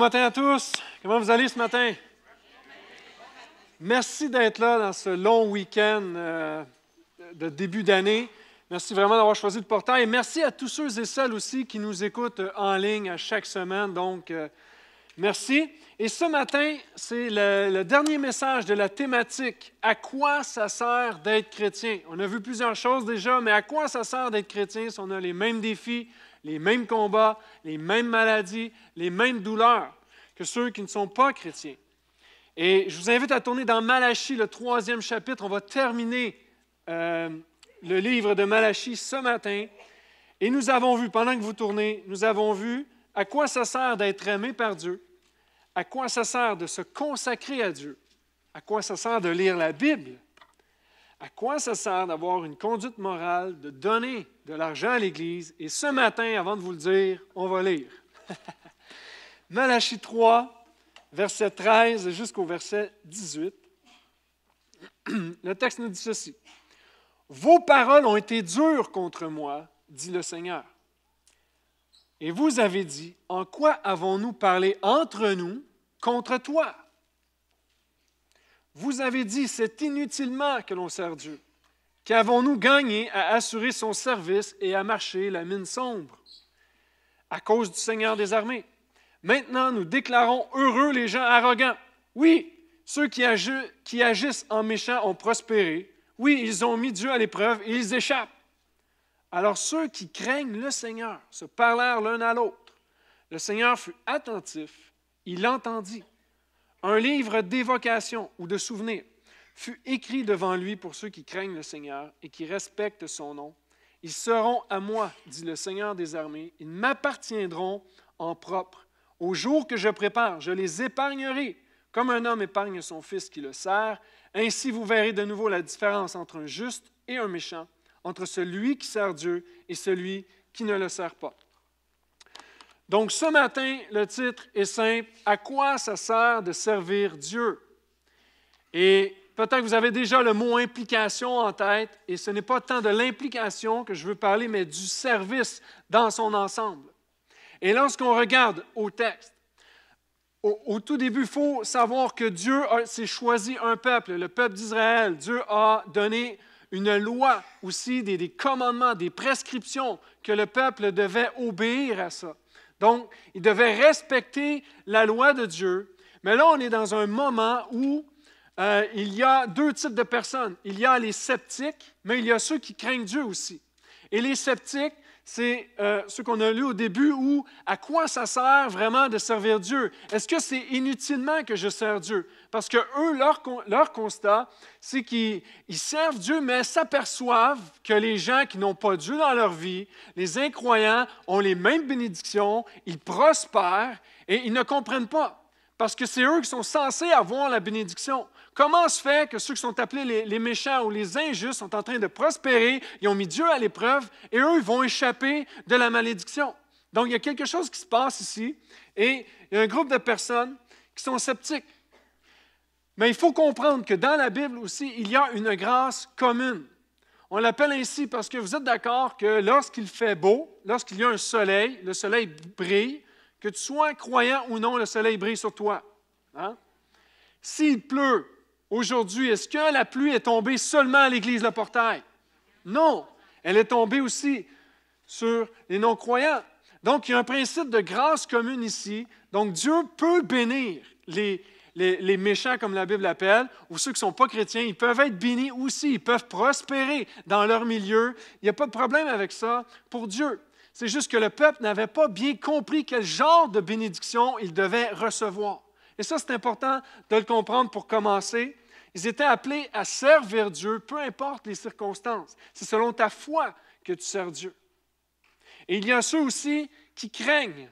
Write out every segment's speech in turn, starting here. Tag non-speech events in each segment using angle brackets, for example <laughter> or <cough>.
matin à tous. Comment vous allez ce matin? Merci d'être là dans ce long week-end euh, de début d'année. Merci vraiment d'avoir choisi le portail. Et merci à tous ceux et celles aussi qui nous écoutent euh, en ligne à chaque semaine. Donc, euh, merci. Et ce matin, c'est le dernier message de la thématique À quoi ça sert d'être chrétien? On a vu plusieurs choses déjà, mais à quoi ça sert d'être chrétien si on a les mêmes défis, les mêmes combats, les mêmes maladies, les mêmes douleurs que ceux qui ne sont pas chrétiens. Et je vous invite à tourner dans Malachie, le troisième chapitre. On va terminer euh, le livre de Malachie ce matin. Et nous avons vu, pendant que vous tournez, nous avons vu à quoi ça sert d'être aimé par Dieu, à quoi ça sert de se consacrer à Dieu, à quoi ça sert de lire la Bible, à quoi ça sert d'avoir une conduite morale, de donner de l'argent à l'Église? Et ce matin, avant de vous le dire, on va lire. <laughs> Malachie 3, verset 13 jusqu'au verset 18. <clears throat> Le texte nous dit ceci. Vos paroles ont été dures contre moi, dit le Seigneur. Et vous avez dit, en quoi avons-nous parlé entre nous contre toi? Vous avez dit, c'est inutilement que l'on sert Dieu. Qu'avons-nous gagné à assurer son service et à marcher la mine sombre à cause du Seigneur des armées? Maintenant, nous déclarons heureux les gens arrogants. Oui, ceux qui, agissent en méchant ont prospéré. Oui, ils ont mis Dieu à l'épreuve et ils échappent. Alors ceux qui craignent le Seigneur se parlèrent l'un à l'autre. Le Seigneur fut attentif, il entendit. Un livre d'évocation ou de souvenir fut écrit devant lui pour ceux qui craignent le Seigneur et qui respectent son nom. Ils seront à moi, dit le Seigneur des armées, ils m'appartiendront en propre. Au jour que je prépare, je les épargnerai, comme un homme épargne son fils qui le sert. Ainsi vous verrez de nouveau la différence entre un juste et un méchant, entre celui qui sert Dieu et celui qui ne le sert pas. Donc ce matin, le titre est simple, À quoi ça sert de servir Dieu? Et peut-être que vous avez déjà le mot implication en tête, et ce n'est pas tant de l'implication que je veux parler, mais du service dans son ensemble. Et lorsqu'on regarde au texte, au, tout début, il faut savoir que Dieu s'est choisi un peuple, le peuple d'Israël. Dieu a donné une loi aussi, des, des commandements, des prescriptions que le peuple devait obéir à ça. Donc, il devait respecter la loi de Dieu. Mais là, on est dans un moment où euh, il y a deux types de personnes. Il y a les sceptiques, mais il y a ceux qui craignent Dieu aussi. Et les sceptiques, c'est euh, ce qu'on a lu au début, où à quoi ça sert vraiment de servir Dieu? Est-ce que c'est inutilement que je sers Dieu? Parce que eux, leur, constat, c'est qu'ils servent Dieu, mais s'aperçoivent que les gens qui n'ont pas Dieu dans leur vie, les incroyants, ont les mêmes bénédictions, ils prospèrent et ils ne comprennent pas. Parce que c'est eux qui sont censés avoir la bénédiction. Comment se fait que ceux qui sont appelés les, les, méchants ou les injustes sont en train de prospérer, ils ont mis Dieu à l'épreuve et eux, ils vont échapper de la malédiction? Donc, il y a quelque chose qui se passe ici et il y a un groupe de personnes qui sont sceptiques. Mais il faut comprendre que dans la Bible aussi, il y a une grâce commune. On l'appelle ainsi parce que vous êtes d'accord que lorsqu'il fait beau, lorsqu'il y a un soleil, le soleil brille, que tu sois croyant ou non, le soleil brille sur toi. Hein? S'il pleut aujourd'hui, est-ce que la pluie est tombée seulement à l'église Le Portail? Non, elle est tombée aussi sur les non-croyants. Donc, il y a un principe de grâce commune ici. Donc, Dieu peut bénir les, les, méchants, comme la Bible l'appelle, ou ceux qui ne sont pas chrétiens, ils peuvent être bénis aussi, ils peuvent prospérer dans leur milieu. Il n'y a pas de problème avec ça pour Dieu. C'est juste que le peuple n'avait pas bien compris quel genre de bénédiction il devait recevoir. Et ça, c'est important de le comprendre pour commencer. Ils étaient appelés à servir Dieu, peu importe les circonstances. C'est selon ta foi que tu sers Dieu. Et il y a ceux aussi qui craignent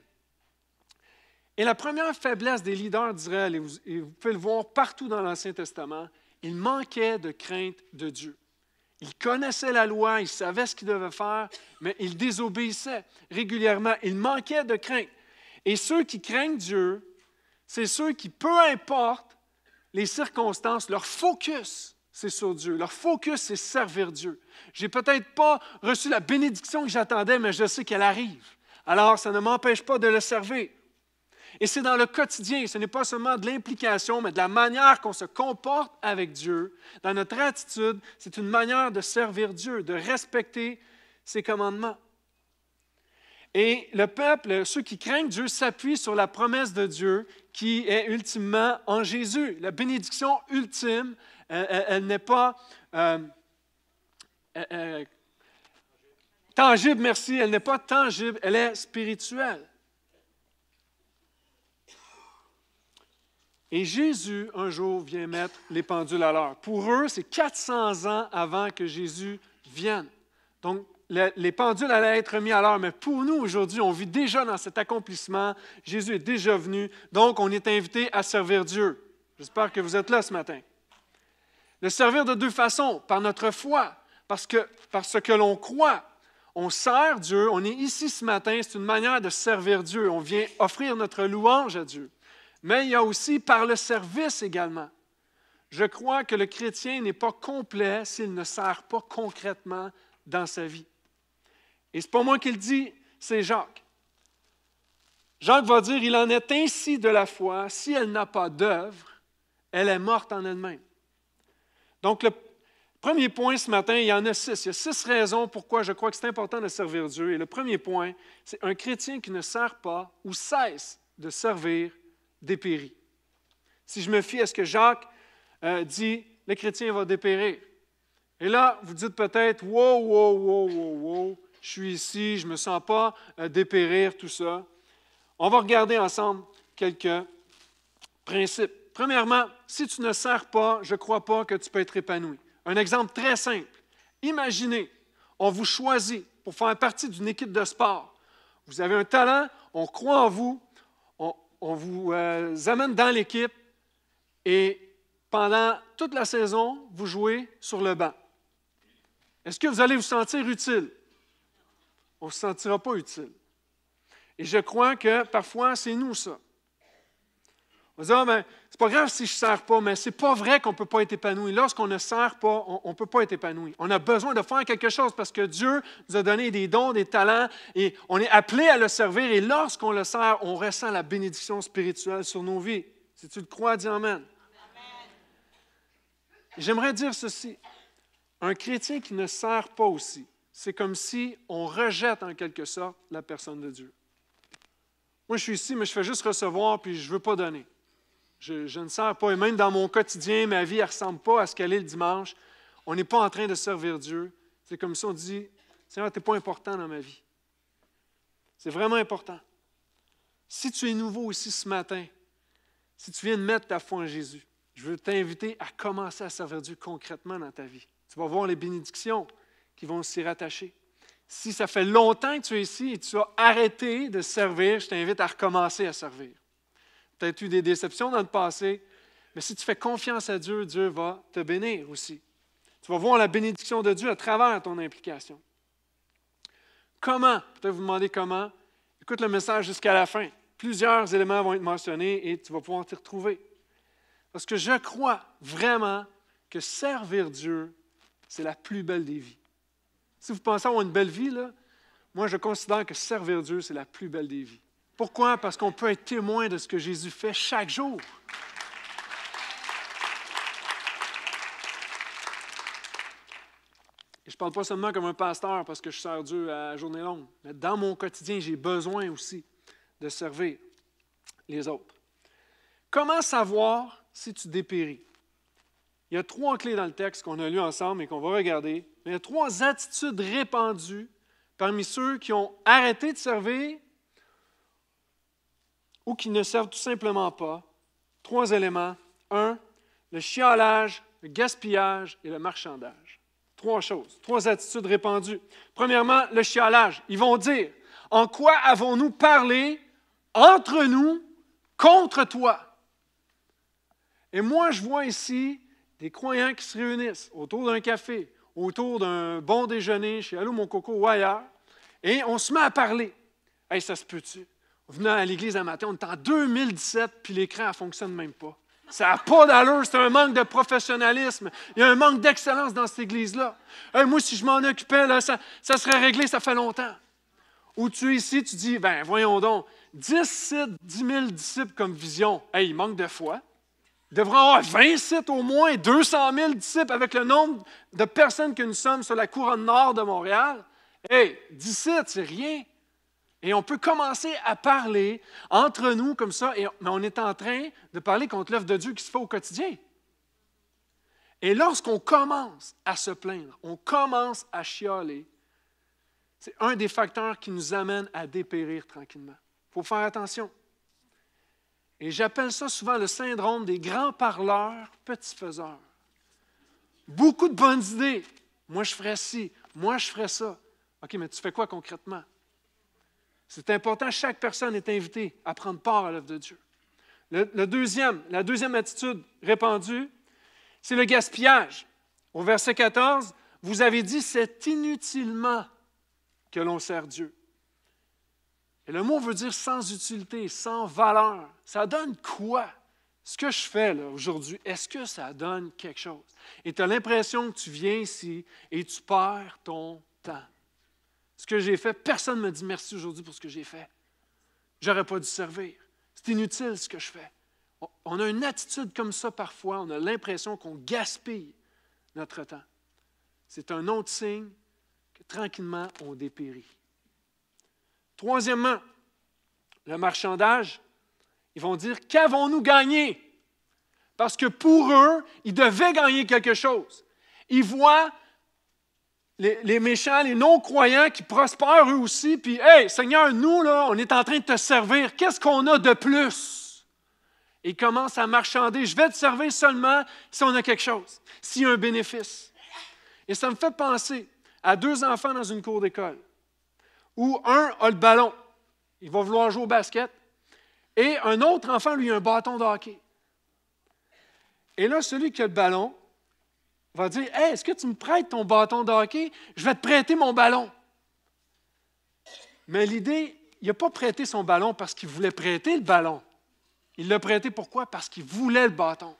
et la première faiblesse des leaders d'Israël, et, vous pouvez le voir partout dans l'Ancien Testament, ils manquaient de crainte de Dieu. Ils connaissaient la loi, ils savaient ce qu'ils devaient faire, mais ils désobéissaient régulièrement. Ils manquaient de crainte. Et ceux qui craignent Dieu, c'est ceux qui, peu importe les circonstances, leur focus, c'est sur Dieu. Leur focus, c'est servir Dieu. J'ai peut-être pas reçu la bénédiction que j'attendais, mais je sais qu'elle arrive. Alors, ça ne m'empêche pas de le servir. Et c'est dans le quotidien, ce n'est pas seulement de l'implication, mais de la manière qu'on se comporte avec Dieu, dans notre attitude, c'est une manière de servir Dieu, de respecter ses commandements. Et le peuple, ceux qui craignent Dieu, s'appuient sur la promesse de Dieu qui est ultimement en Jésus. La bénédiction ultime, euh, euh, elle, n'est pas... Euh, tangible, merci, elle n'est pas tangible, elle est spirituelle. Et Jésus, un jour, vient mettre les pendules à l'heure. Pour eux, c'est 400 ans avant que Jésus vienne. Donc, les pendules allaient être mis à l'heure, mais pour nous aujourd'hui, on vit déjà dans cet accomplissement. Jésus est déjà venu, donc on est invité à servir Dieu. J'espère que vous êtes là ce matin. Le servir de deux façons, par notre foi, parce que, parce que l'on croit. On sert Dieu, on est ici ce matin, c'est une manière de servir Dieu. On vient offrir notre louange à Dieu mais il y a aussi par le service également. Je crois que le chrétien n'est pas complet s'il ne sert pas concrètement dans sa vie. Et c'est pas moi qui le dis, c'est Jacques. Jacques va dire, il en est ainsi de la foi, si elle n'a pas d'œuvre, elle est morte en elle-même. Donc le premier point ce matin, il y en a six. Il y a six raisons pourquoi je crois que c'est important de servir Dieu. Et le premier point, c'est un chrétien qui ne sert pas ou cesse de servir dépérit. Si je me fie à ce que Jacques euh, dit, le chrétien va dépérir. Et là, vous dites peut-être, wow, wow, wow, wow, wow, je suis ici, je ne me sens pas euh, dépérir, tout ça. On va regarder ensemble quelques principes. Premièrement, si tu ne sers pas, je ne crois pas que tu peux être épanoui. Un exemple très simple. Imaginez, on vous choisit pour faire partie d'une équipe de sport. Vous avez un talent, on croit en vous, on vous euh, amène dans l'équipe et pendant toute la saison, vous jouez sur le banc. Est-ce que vous allez vous sentir utile? On ne se sentira pas utile. Et je crois que parfois, c'est nous ça. On dit, ah, ben, c'est pas grave si je ne sers pas, mais c'est pas vrai qu'on ne peut pas être épanoui. Lorsqu'on ne sert pas, on ne peut pas être épanoui. On a besoin de faire quelque chose parce que Dieu nous a donné des dons, des talents, et on est appelé à le servir. Et lorsqu'on le sert, on ressent la bénédiction spirituelle sur nos vies. Si tu le crois, dis Amen. J'aimerais dire ceci. Un chrétien qui ne sert pas aussi, c'est comme si on rejette en quelque sorte la personne de Dieu. Moi, je suis ici, mais je fais juste recevoir, puis je ne veux pas donner. Je, ne sers pas. Et même dans mon quotidien, ma vie ne ressemble pas à ce qu'elle est le dimanche. On n'est pas en train de servir Dieu. C'est comme si on dit Seigneur, tu n'es pas important dans ma vie. C'est vraiment important. Si tu es nouveau ici ce matin, si tu viens de mettre ta foi en Jésus, je veux t'inviter à commencer à servir Dieu concrètement dans ta vie. Tu vas voir les bénédictions qui vont s'y rattacher. Si ça fait longtemps que tu es ici et que tu as arrêté de servir, je t'invite à recommencer à servir peut-être eu des déceptions dans le passé, mais si tu fais confiance à Dieu, Dieu va te bénir aussi. Tu vas voir la bénédiction de Dieu à travers ton implication. Comment? Peut-être vous demandez comment. Écoute le message jusqu'à la fin. Plusieurs éléments vont être mentionnés et tu vas pouvoir t'y retrouver. Parce que je crois vraiment que servir Dieu, c'est la plus belle des vies. Si vous pensez avoir une belle vie, moi je considère que servir Dieu, c'est la plus belle des vies. Pourquoi? Parce qu'on peut être témoin de ce que Jésus fait chaque jour. je ne parle pas seulement comme un pasteur parce que je sers Dieu à journée longue, mais dans mon quotidien, j'ai besoin aussi de servir les autres. Comment savoir si tu dépéris? Il y a trois clés dans le texte qu'on a lu ensemble et qu'on va regarder. Il y a trois attitudes répandues parmi ceux qui ont arrêté de servir ou qui ne servent tout simplement pas. Trois éléments. Un, le chiolage, le gaspillage et le marchandage. Trois choses, trois attitudes répandues. Premièrement, le chiolage. Ils vont dire, en quoi avons-nous parlé entre nous contre toi? Et moi, je vois ici des croyants qui se réunissent autour d'un café, autour d'un bon déjeuner chez Allô Mon Coco ou ailleurs, et on se met à parler. Et ça se peut-tu? venait à l'église un matin, on est en 2017, puis l'écran ne fonctionne même pas. Ça n'a pas d'allure, c'est un manque de professionnalisme. Il y a un manque d'excellence dans cette église-là. moi, si je m'en occupais, ça, serait réglé, ça fait longtemps. Ou tu es ici, tu dis, ben voyons donc, 10 sites, 10 000 disciples comme vision. Hey, il manque de foi. Il devrait avoir 20 sites au moins, 200 000 disciples avec le nombre de personnes que nous sommes sur la couronne nord de Montréal. Hey, 10 sites, c'est rien. Et on peut commencer à parler entre nous comme ça, mais on est en train de parler contre l'œuvre de Dieu qui se fait au quotidien. Et lorsqu'on commence à se plaindre, on commence à chialer, c'est un des facteurs qui nous amène à dépérir tranquillement. Il faut faire attention. Et j'appelle ça souvent le syndrome des grands parleurs, petits faiseurs. Beaucoup de bonnes idées. Moi, je ferais ci, moi, je ferais ça. OK, mais tu fais quoi concrètement? C'est important, chaque personne est invitée à prendre part à l'œuvre de Dieu. Le, deuxième, la deuxième attitude répandue, c'est le gaspillage. Au verset 14, vous avez dit, c'est inutilement que l'on sert Dieu. Et le mot veut dire sans utilité, sans valeur. Ça donne quoi? Ce que je fais là aujourd'hui, est-ce que ça donne quelque chose? Et tu as l'impression que tu viens ici et tu perds ton temps ce que j'ai fait, personne ne me dit merci aujourd'hui pour ce que j'ai fait. J'aurais pas dû servir. C'est inutile ce que je fais. On a une attitude comme ça parfois, on a l'impression qu'on gaspille notre temps. C'est un autre signe que tranquillement on dépérit. Troisièmement, le marchandage, ils vont dire qu'avons-nous gagné? Parce que pour eux, ils devaient gagner quelque chose. Ils voient les, méchants, les non-croyants qui prospèrent eux aussi, puis, hey, Seigneur, nous, là, on est en train de te servir. Qu'est-ce qu'on a de plus? Et commencent à marchander. Je vais te servir seulement si on a quelque chose, s'il y a un bénéfice. Et ça me fait penser à deux enfants dans une cour d'école, où un a le ballon, il va vouloir jouer au basket, et un autre enfant lui a un bâton de hockey. Et là, celui qui a le ballon, va dire Est-ce que tu me prêtes ton bâton de hockey Je vais te prêter mon ballon. Mais l'idée, il n'a pas prêté son ballon parce qu'il voulait prêter le ballon. Il l'a prêté pourquoi Parce qu'il voulait le bâton.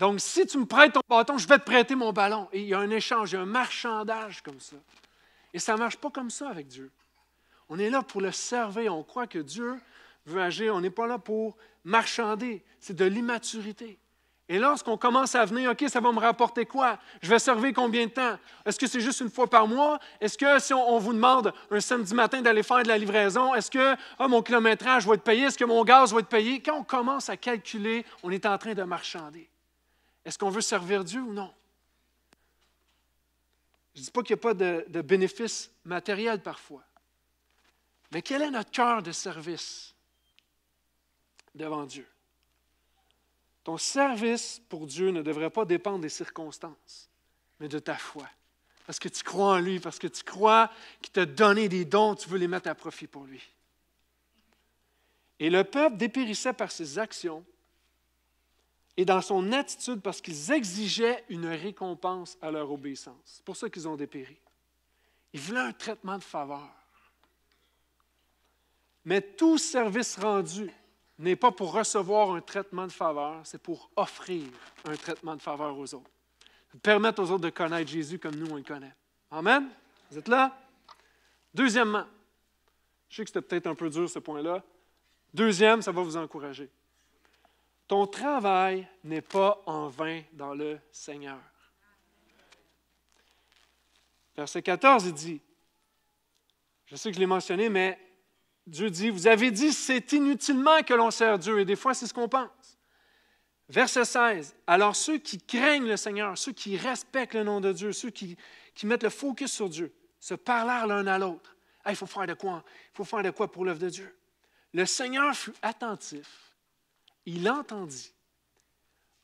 Donc, si tu me prêtes ton bâton, je vais te prêter mon ballon. Et il y a un échange, il y a un marchandage comme ça. Et ça ne marche pas comme ça avec Dieu. On est là pour le servir. On croit que Dieu veut agir. On n'est pas là pour marchander. C'est de l'immaturité. Et lorsqu'on commence à venir, OK, ça va me rapporter quoi? Je vais servir combien de temps? Est-ce que c'est juste une fois par mois? Est-ce que si on, vous demande un samedi matin d'aller faire de la livraison, est-ce que ah, mon kilométrage va être payé? Est-ce que mon gaz va être payé? Quand on commence à calculer, on est en train de marchander. Est-ce qu'on veut servir Dieu ou non? Je ne dis pas qu'il n'y a pas de, de bénéfices matériels parfois. Mais quel est notre cœur de service devant Dieu? Ton service pour Dieu ne devrait pas dépendre des circonstances, mais de ta foi. Parce que tu crois en lui, parce que tu crois qu'il t'a donné des dons, tu veux les mettre à profit pour lui. Et le peuple dépérissait par ses actions et dans son attitude parce qu'ils exigeaient une récompense à leur obéissance. C'est pour ça qu'ils ont dépéri. Ils voulaient un traitement de faveur. Mais tout service rendu n'est pas pour recevoir un traitement de faveur, c'est pour offrir un traitement de faveur aux autres. Permettre aux autres de connaître Jésus comme nous, on le connaît. Amen? Vous êtes là? Deuxièmement, je sais que c'était peut-être un peu dur ce point-là. Deuxième, ça va vous encourager. Ton travail n'est pas en vain dans le Seigneur. Verset 14, il dit, je sais que je l'ai mentionné, mais Dieu dit, vous avez dit, c'est inutilement que l'on sert Dieu, et des fois c'est ce qu'on pense. Verset 16. Alors ceux qui craignent le Seigneur, ceux qui respectent le nom de Dieu, ceux qui, mettent le focus sur Dieu, se parlèrent l'un à l'autre. Il faut faire de quoi? Il hein? faut faire de quoi pour l'œuvre de Dieu? Le Seigneur fut attentif. Il entendit.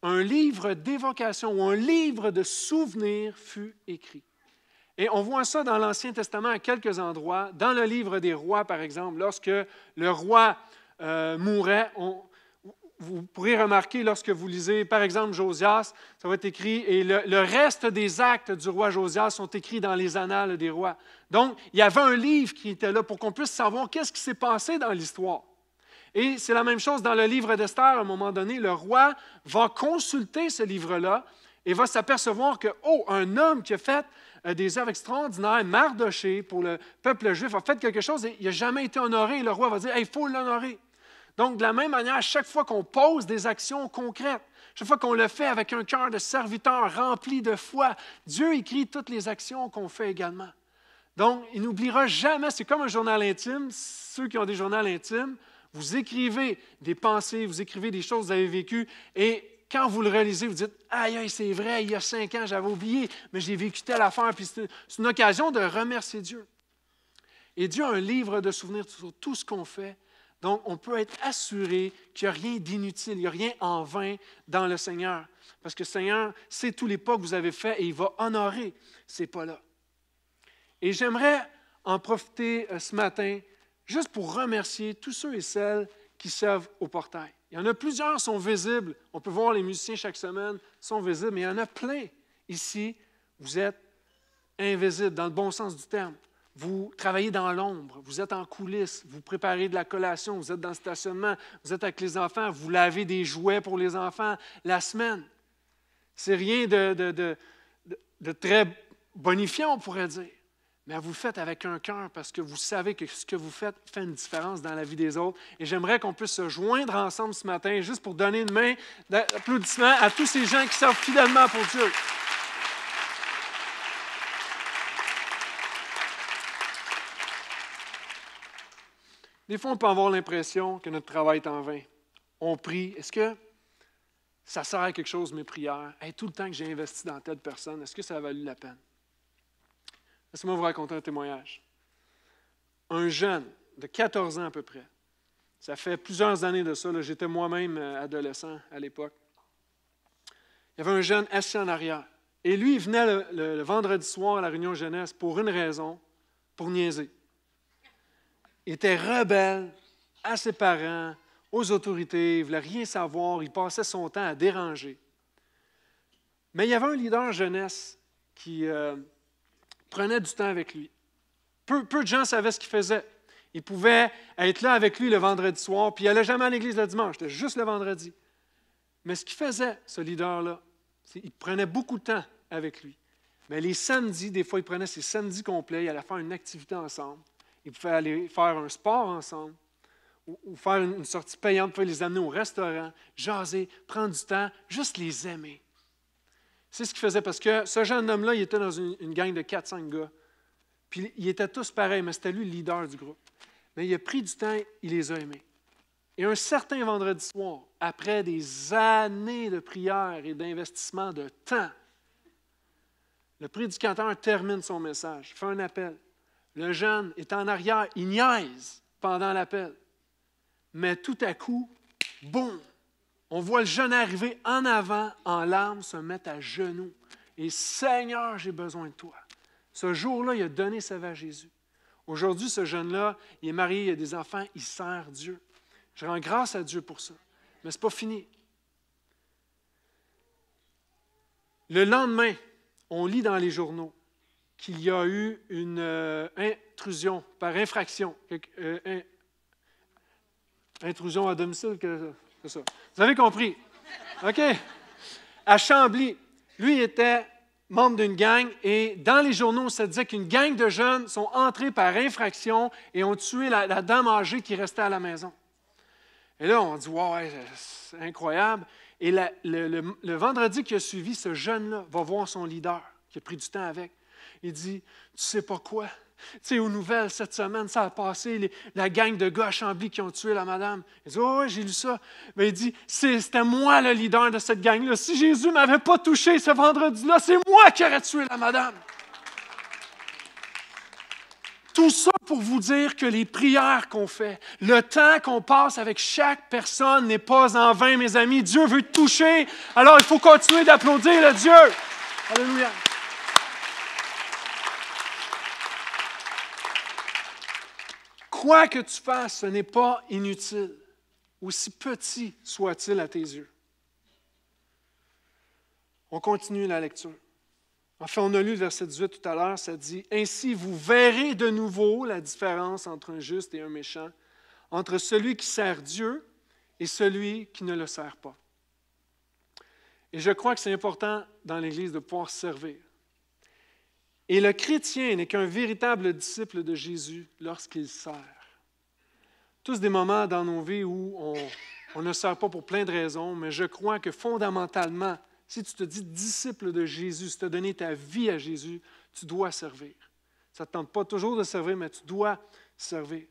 Un livre d'évocation ou un livre de souvenirs fut écrit. Et on voit ça dans l'Ancien Testament à quelques endroits. Dans le livre des rois, par exemple, lorsque le roi euh, mourait, vous pourrez remarquer lorsque vous lisez, par exemple, Josias, ça va être écrit, et le, le, reste des actes du roi Josias sont écrits dans les annales des rois. Donc, il y avait un livre qui était là pour qu'on puisse savoir qu'est-ce qui s'est passé dans l'histoire. Et c'est la même chose dans le livre d'Esther, à un moment donné, le roi va consulter ce livre-là et va s'apercevoir que, oh, un homme qui a fait euh, des œuvres extraordinaires. Mardoché, pour le peuple juif, a fait quelque chose et il n'a jamais été honoré. Le roi va dire, il faut l'honorer. Donc, de la même manière, chaque fois qu'on pose des actions concrètes, chaque fois qu'on le fait avec un cœur de serviteur rempli de foi, Dieu écrit toutes les actions qu'on fait également. Donc, il n'oubliera jamais, c'est comme un journal intime, ceux qui ont des journaux intimes, vous écrivez des pensées, vous écrivez des choses que vous avez vécues, et quand vous le réalisez, vous dites Aïe, aïe, c'est vrai, il y a cinq ans, j'avais oublié, mais j'ai vécu telle affaire. Puis c'est une occasion de remercier Dieu. Et Dieu a un livre de souvenirs sur tout ce qu'on fait. Donc, on peut être assuré qu'il n'y a rien d'inutile, il n'y a rien en vain dans le Seigneur. Parce que le Seigneur sait tous les pas que vous avez faits et il va honorer ces pas-là. Et j'aimerais en profiter euh, ce matin juste pour remercier tous ceux et celles qui servent au portail. Il y en a plusieurs qui sont visibles. On peut voir les musiciens chaque semaine sont visibles, mais il y en a plein. Ici, vous êtes invisibles, dans le bon sens du terme. Vous travaillez dans l'ombre, vous êtes en coulisses, vous préparez de la collation, vous êtes dans le stationnement, vous êtes avec les enfants, vous lavez des jouets pour les enfants la semaine. C'est rien de, de très bonifiant, on pourrait dire mais vous faites avec un cœur parce que vous savez que ce que vous faites fait une différence dans la vie des autres. Et j'aimerais qu'on puisse se joindre ensemble ce matin juste pour donner une main d'applaudissement à tous ces gens qui servent fidèlement pour Dieu. Des fois, on peut avoir l'impression que notre travail est en vain. On prie. Est-ce que ça sert à quelque chose, mes prières? tout le temps que j'ai investi dans telle personne, est-ce que ça a valu la peine? Laissez-moi vous raconter un témoignage. Un jeune de 14 ans à peu près, ça fait plusieurs années de ça, j'étais moi-même euh, adolescent à l'époque. Il y avait un jeune assis en arrière. Et lui, il venait le, vendredi soir à la réunion jeunesse pour une raison, pour niaiser. Il était rebelle à ses parents, aux autorités, il ne voulait rien savoir, il passait son temps à déranger. Mais il y avait un leader jeunesse qui, euh, prenait du temps avec lui. Peu, de gens savaient ce qu'il faisait. Il pouvait être là avec lui le vendredi soir, puis il n'allait jamais à l'église le dimanche, c'était juste le vendredi. Mais ce qu'il faisait, ce leader-là, c'est il prenait beaucoup de temps avec lui. Mais les samedis, des fois, il prenait ses samedis complets, il allait faire une activité ensemble. Il pouvait aller faire un sport ensemble ou, faire une, sortie payante, il pouvait les amener au restaurant, jaser, prendre du temps, juste les aimer. C'est ce qu'il faisait parce que ce jeune homme-là, il était dans une, gang de 4-5 gars. Puis ils étaient tous pareils, mais c'était lui le leader du groupe. Mais il a pris du temps, il les a aimés. Et un certain vendredi soir, après des années de prière et d'investissement de temps, le prédicateur termine son message, fait un appel. Le jeune est en arrière, il niaise pendant l'appel. Mais tout à coup, boum, on voit le jeune arriver en avant, en larmes, se mettre à genoux. Et Seigneur, j'ai besoin de toi. Ce jour-là, il a donné sa vie à Jésus. Aujourd'hui, ce jeune-là, il est marié, il a des enfants, il sert Dieu. Je rends grâce à Dieu pour ça. Mais ce n'est pas fini. Le lendemain, on lit dans les journaux qu'il y a eu une euh, intrusion par infraction, euh, intrusion à domicile, que vous avez compris? OK. À Chambly, lui était membre d'une gang et dans les journaux, ça disait qu'une gang de jeunes sont entrés par infraction et ont tué la, dame âgée qui restait à la maison. Et là, on dit, ouais, c'est incroyable. Et le, le, vendredi qui a suivi, ce jeune-là va voir son leader, qui a pris du temps avec. Il dit, tu sais pas quoi? sais, aux nouvelles cette semaine, ça a passé, la gang de gauche en Chambly qui ont tué la madame. Il dit, oh, j'ai lu ça. Mais il dit, c'était moi le leader de cette gang-là. Si Jésus ne m'avait pas touché ce vendredi-là, c'est moi qui aurais tué la madame. Tout ça pour vous dire que les prières qu'on fait, le temps qu'on passe avec chaque personne n'est pas en vain, mes amis. Dieu veut toucher. Alors, il faut continuer d'applaudir le Dieu. Alléluia. quoi que tu fasses, ce n'est pas inutile, aussi petit soit-il à tes yeux. On continue la lecture. Enfin, on a lu le verset 18 tout à l'heure, ça dit Ainsi, vous verrez de nouveau la différence entre un juste et un méchant, entre celui qui sert Dieu et celui qui ne le sert pas. Et je crois que c'est important dans l'Église de pouvoir servir. Et le chrétien n'est qu'un véritable disciple de Jésus lorsqu'il sert tous des moments dans nos vies où on, ne sert pas pour plein de raisons, mais je crois que fondamentalement, si tu te dis disciple de Jésus, si tu as donné ta vie à Jésus, tu dois servir. Ça ne te tente pas toujours de servir, mais tu dois servir.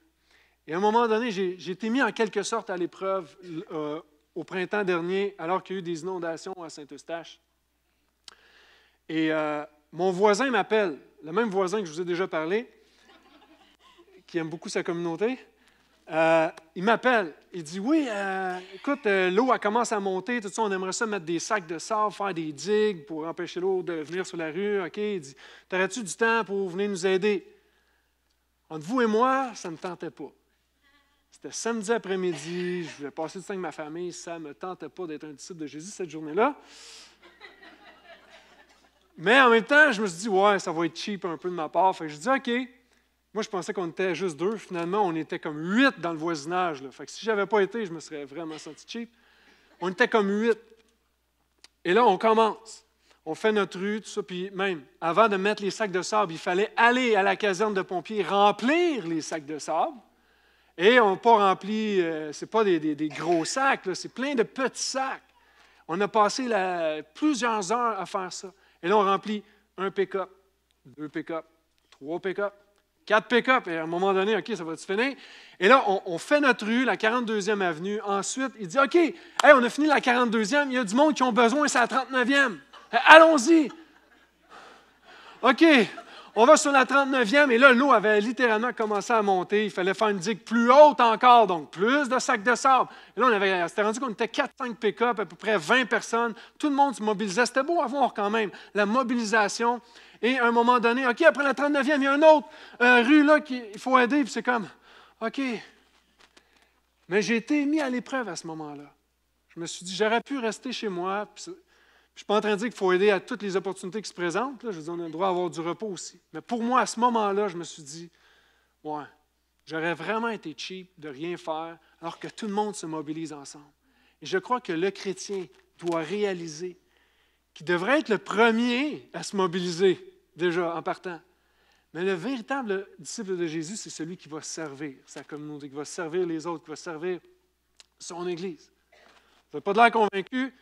Et à un moment donné, j'ai été mis en quelque sorte à l'épreuve euh, au printemps dernier, alors qu'il y a eu des inondations à Saint-Eustache. Et euh, mon voisin m'appelle, le même voisin que je vous ai déjà parlé, qui aime beaucoup sa communauté. Euh, il m'appelle. Il dit Oui, euh, écoute, euh, l'eau, a commence à monter. Tout ça, on aimerait ça mettre des sacs de sable, faire des digues pour empêcher l'eau de venir sur la rue. OK. Il dit T'aurais-tu du temps pour venir nous aider Entre vous et moi, ça ne me tentait pas. C'était samedi après-midi. Je voulais passer du temps avec ma famille. Ça ne me tentait pas d'être un disciple de Jésus cette journée-là. Mais en même temps, je me suis dit Ouais, ça va être cheap un peu de ma part. Fait je dis OK moi, je pensais qu'on était juste deux. Finalement, on était comme huit dans le voisinage. si je n'avais pas été, je me serais vraiment senti cheap. On était comme huit. Et là, on commence. On fait notre rue, tout ça. Puis même, avant de mettre les sacs de sable, il fallait aller à la caserne de pompiers, remplir les sacs de sable. Et on n'a pas rempli, euh, c'est pas des, gros sacs, c'est plein de petits sacs. On a passé plusieurs heures à faire ça. Et là, on remplit un pick-up, deux pick-up, trois pick-up, Quatre pick-up, et à un moment donné, OK, ça va-tu finir? Et là, on, fait notre rue, la 42e avenue. Ensuite, il dit, OK, on a fini la 42e, il y a du monde qui ont besoin, c'est la 39e. Eh, allons-y! OK, on va sur la 39e, et là, l'eau avait littéralement commencé à monter. Il fallait faire une digue plus haute encore, donc plus de sacs de sable. Et là, on, avait, c'était rendu qu'on était 4-5 pick-up, à peu près 20 personnes. Tout le monde se mobilisait. C'était beau à voir quand même, la mobilisation et à un moment donné, OK, après la 39e, il y a une autre euh, rue là qu'il faut aider. c'est comme, OK. Mais j'ai été mis à l'épreuve à ce moment-là. Je me suis dit, j'aurais pu rester chez moi. je ne suis pas en train de dire qu'il faut aider à toutes les opportunités qui se présentent. Je veux dire, on a le droit d'avoir du repos aussi. Mais pour moi, à ce moment-là, je me suis dit, ouais, j'aurais vraiment été cheap de rien faire alors que tout le monde se mobilise ensemble. Et je crois que le chrétien doit réaliser qu'il devrait être le premier à se mobiliser déjà en partant. Mais le véritable disciple de Jésus, c'est celui qui va servir sa communauté, qui va servir les autres, qui va servir son Église. Vous n'avez pas de l'air convaincu,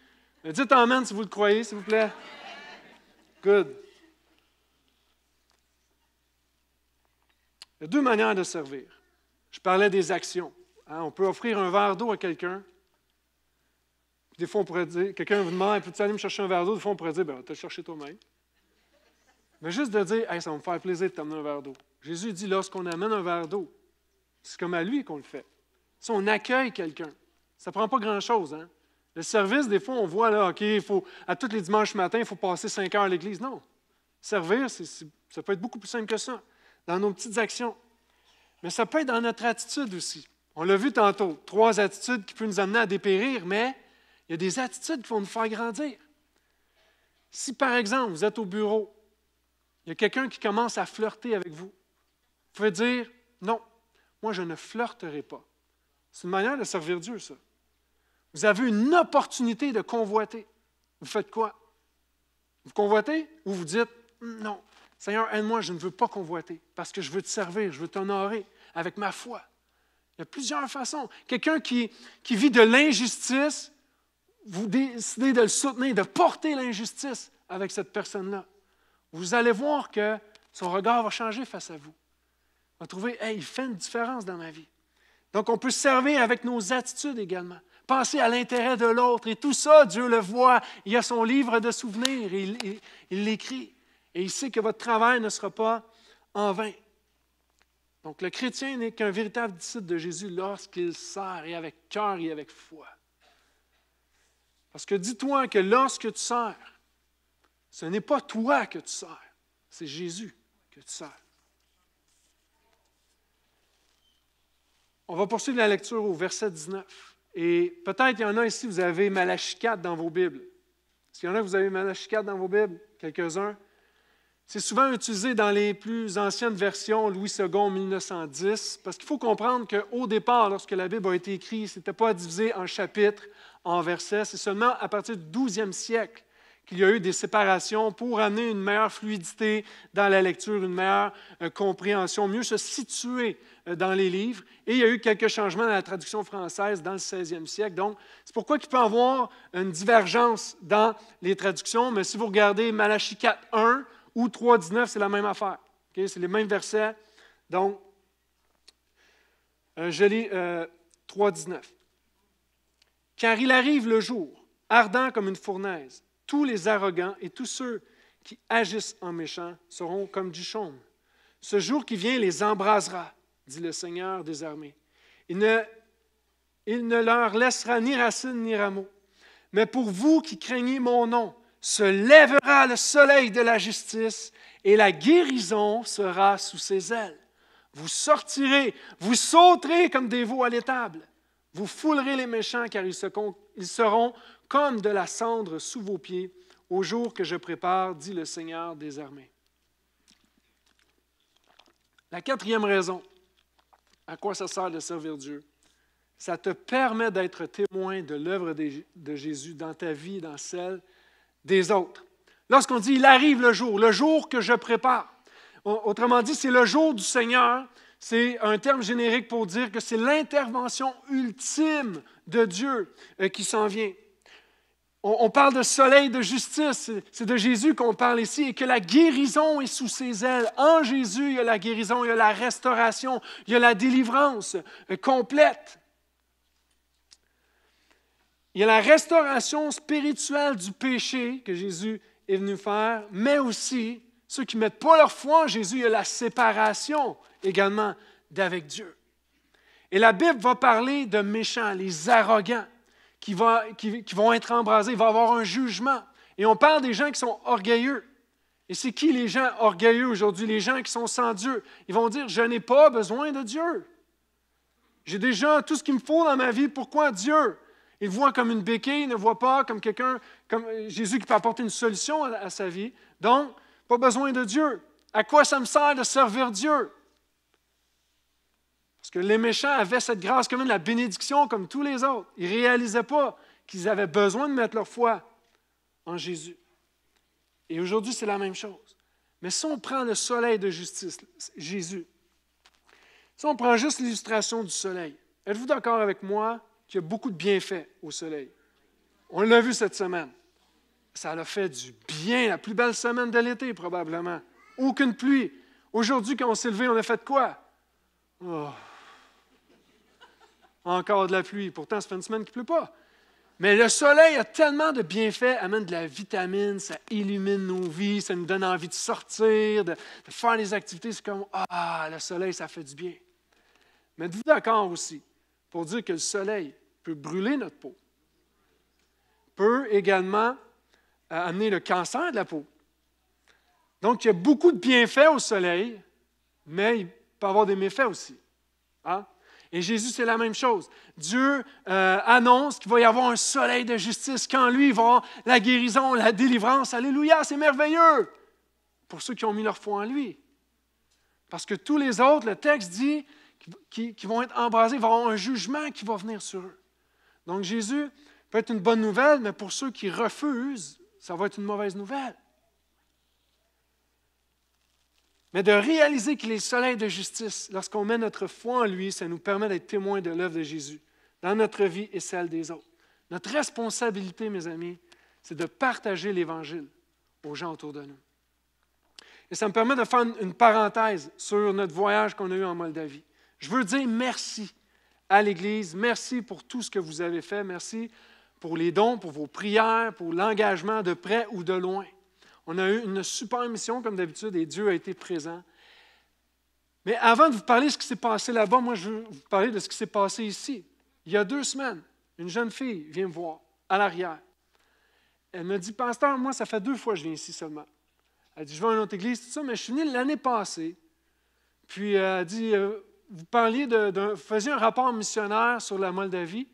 mais dites Amen si vous le croyez, s'il vous plaît. Good. Il y a deux manières de servir. Je parlais des actions. Hein. on peut offrir un verre d'eau à quelqu'un. Des fois, on pourrait dire, quelqu'un vous demande, peux-tu aller me chercher un verre d'eau? Des fois, on pourrait dire, ben, tu le chercher toi-même. Mais juste de dire, ça va me faire plaisir de t'amener un verre d'eau. Jésus dit, lorsqu'on amène un verre d'eau, c'est comme à lui qu'on le fait. Si on accueille quelqu'un, ça ne prend pas grand-chose. Hein. Le service, des fois, on voit, là, OK, à tous les dimanches matin, il faut passer cinq heures à l'église. Non. Servir, ça peut être beaucoup plus simple que ça, dans nos petites actions. Mais ça peut être dans notre attitude aussi. On l'a vu tantôt, trois attitudes qui peuvent nous amener à dépérir, mais il y a des attitudes qui vont nous faire grandir. Si, par exemple, vous êtes au bureau, il y a quelqu'un qui commence à flirter avec vous. Vous pouvez dire, non, moi je ne flirterai pas. C'est une manière de servir Dieu, ça. Vous avez une opportunité de convoiter. Vous faites quoi? Vous convoitez ou vous dites, non, Seigneur, aide-moi, je ne veux pas convoiter parce que je veux te servir, je veux t'honorer avec ma foi. Il y a plusieurs façons. Quelqu'un qui, qui vit de l'injustice, vous décidez de le soutenir, de porter l'injustice avec cette personne-là vous allez voir que son regard va changer face à vous. On va trouver, hey, il fait une différence dans ma vie. Donc, on peut servir avec nos attitudes également. Penser à l'intérêt de l'autre. Et tout ça, Dieu le voit. Il a son livre de souvenirs. Il l'écrit. Et il sait que votre travail ne sera pas en vain. Donc, le chrétien n'est qu'un véritable disciple de Jésus lorsqu'il sert et avec cœur et avec foi. Parce que dis-toi que lorsque tu sers, ce n'est pas toi que tu sers, c'est Jésus que tu sers. On va poursuivre la lecture au verset 19. Et peut-être il y en a ici, vous avez Malachie 4 dans vos Bibles. Est-ce qu'il y en a, vous avez Malachie 4 dans vos Bibles? Quelques-uns. C'est souvent utilisé dans les plus anciennes versions, Louis II 1910, parce qu'il faut comprendre qu'au départ, lorsque la Bible a été écrite, ce n'était pas divisé en chapitres, en versets. C'est seulement à partir du 12e siècle il y a eu des séparations pour amener une meilleure fluidité dans la lecture, une meilleure euh, compréhension, mieux se situer euh, dans les livres. Et il y a eu quelques changements dans la traduction française dans le 16e siècle. Donc, c'est pourquoi il peut y avoir une divergence dans les traductions. Mais si vous regardez Malachie 4, 1 ou 3, 19, c'est la même affaire. C'est les mêmes versets. Donc, euh, je lis 3, 19. Car il arrive le jour, ardent comme une fournaise, tous les arrogants et tous ceux qui agissent en méchant seront comme du chaume. Ce jour qui vient les embrasera, dit le Seigneur des armées. Il ne, il ne leur laissera ni racine ni rameau. Mais pour vous qui craignez mon nom, se lèvera le soleil de la justice et la guérison sera sous ses ailes. Vous sortirez, vous sauterez comme des veaux à l'étable. Vous foulerez les méchants car ils, se, ils seront comme de la cendre sous vos pieds au jour que je prépare, dit le Seigneur des armées. La quatrième raison, à quoi ça sert de servir Dieu? Ça te permet d'être témoin de l'œuvre de Jésus dans ta vie dans celle des autres. Lorsqu'on dit il arrive le jour, le jour que je prépare, autrement dit, c'est le jour du Seigneur, c'est un terme générique pour dire que c'est l'intervention ultime de Dieu euh, qui s'en vient. On, parle de soleil de justice, c'est de Jésus qu'on parle ici, et que la guérison est sous ses ailes. En Jésus, il y a la guérison, il y a la restauration, il y a la délivrance euh, complète. Il y a la restauration spirituelle du péché que Jésus est venu faire, mais aussi ceux qui ne mettent pas leur foi en Jésus, il y a la séparation également d'avec Dieu. Et la Bible va parler de méchants, les arrogants, qui, va, qui, vont être embrasés. Il va y avoir un jugement. Et on parle des gens qui sont orgueilleux. Et c'est qui les gens orgueilleux aujourd'hui, les gens qui sont sans Dieu? Ils vont dire, je n'ai pas besoin de Dieu. J'ai déjà tout ce qu'il me faut dans ma vie. Pourquoi Dieu? Ils voient comme une béquille, ils ne voit pas comme quelqu'un, comme Jésus qui peut apporter une solution à sa vie. Donc, pas besoin de Dieu. À quoi ça me sert de servir Dieu? que les méchants avaient cette grâce commune, la bénédiction comme tous les autres. Ils ne réalisaient pas qu'ils avaient besoin de mettre leur foi en Jésus. Et aujourd'hui, c'est la même chose. Mais si on prend le soleil de justice, Jésus, si on prend juste l'illustration du soleil, êtes-vous d'accord avec moi qu'il y a beaucoup de bienfaits au soleil? On l'a vu cette semaine. Ça l'a fait du bien, la plus belle semaine de l'été probablement. Aucune pluie. Aujourd'hui, quand on s'est levé, on a fait quoi? Oh encore de la pluie. Pourtant, ça fait une semaine qu'il ne pleut pas. Mais le soleil a tellement de bienfaits, amène de la vitamine, ça illumine nos vies, ça nous donne envie de sortir, de, faire des activités. C'est comme, ah, le soleil, ça fait du bien. Mais êtes-vous d'accord aussi pour dire que le soleil peut brûler notre peau, peut également euh, amener le cancer de la peau. Donc, il y a beaucoup de bienfaits au soleil, mais il peut avoir des méfaits aussi. Hein? Et Jésus, c'est la même chose. Dieu euh, annonce qu'il va y avoir un soleil de justice, qu'en lui, il va avoir la guérison, la délivrance. Alléluia, c'est merveilleux pour ceux qui ont mis leur foi en lui. Parce que tous les autres, le texte dit, qui, vont être embrasés, vont avoir un jugement qui va venir sur eux. Donc Jésus peut être une bonne nouvelle, mais pour ceux qui refusent, ça va être une mauvaise nouvelle. Mais de réaliser qu'il est le soleil de justice, lorsqu'on met notre foi en lui, ça nous permet d'être témoins de l'œuvre de Jésus dans notre vie et celle des autres. Notre responsabilité, mes amis, c'est de partager l'Évangile aux gens autour de nous. Et ça me permet de faire une parenthèse sur notre voyage qu'on a eu en Moldavie. Je veux dire merci à l'Église, merci pour tout ce que vous avez fait, merci pour les dons, pour vos prières, pour l'engagement de près ou de loin. On a eu une super mission, comme d'habitude, et Dieu a été présent. Mais avant de vous parler de ce qui s'est passé là-bas, moi, je veux vous parler de ce qui s'est passé ici. Il y a deux semaines, une jeune fille vient me voir, à l'arrière. Elle me dit, Pasteur, moi, ça fait deux fois que je viens ici seulement. Elle dit, je vais à une autre église, tout ça, mais je suis venu l'année passée. Puis euh, elle dit, «Euh, vous parliez de, faisiez un rapport missionnaire sur la Moldavie.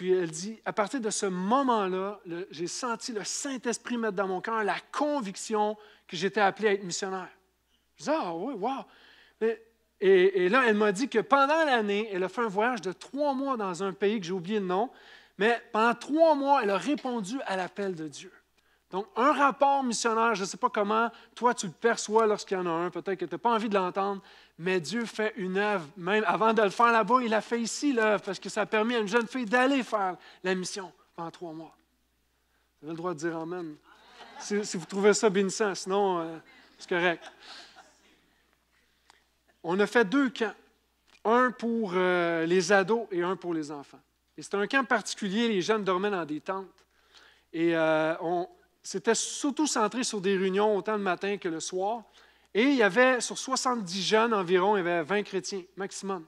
Puis elle dit, à partir de ce moment-là, j'ai senti le Saint-Esprit mettre dans mon cœur la conviction que j'étais appelé à être missionnaire. Je dis, ah oui, wow. et, et, là, elle m'a dit que pendant l'année, elle a fait un voyage de trois mois dans un pays que j'ai oublié le nom, mais pendant trois mois, elle a répondu à l'appel de Dieu. Donc, un rapport missionnaire, je ne sais pas comment toi tu le perçois lorsqu'il y en a un, peut-être que tu n'as pas envie de l'entendre, mais Dieu fait une œuvre. Même avant de le faire là-bas, il a fait ici l'œuvre parce que ça a permis à une jeune fille d'aller faire la mission pendant trois mois. Vous avez le droit de dire Amen. Si, vous trouvez ça bénissant, sinon, euh, c'est correct. On a fait deux camps, un pour euh, les ados et un pour les enfants. Et c'était un camp particulier, les jeunes dormaient dans des tentes. Et euh, on, c'était surtout centré sur des réunions autant le matin que le soir. Et il y avait, sur 70 jeunes environ, il y avait 20 chrétiens maximum.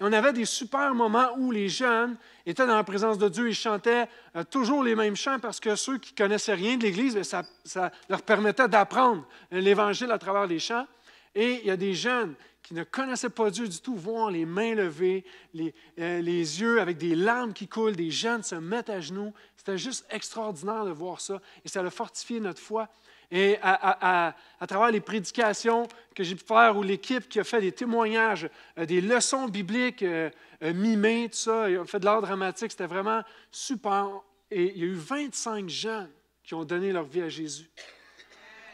Et on avait des super moments où les jeunes étaient dans la présence de Dieu. et chantaient euh, toujours les mêmes chants parce que ceux qui connaissaient rien de l'Église, ben, ça, ça, leur permettait d'apprendre euh, l'Évangile à travers les chants. Et il y a des jeunes qui ne connaissaient pas Dieu du tout voir les mains levées, les, euh, les yeux avec des larmes qui coulent, des jeunes se mettent à genoux. C'était juste extraordinaire de voir ça et ça a fortifié notre foi. Et à, à, à, travers les prédications que j'ai pu faire ou l'équipe qui a fait des témoignages, euh, des leçons bibliques euh, mimées, tout ça, ils ont fait de l'art dramatique, c'était vraiment super. Et il y a eu 25 jeunes qui ont donné leur vie à Jésus.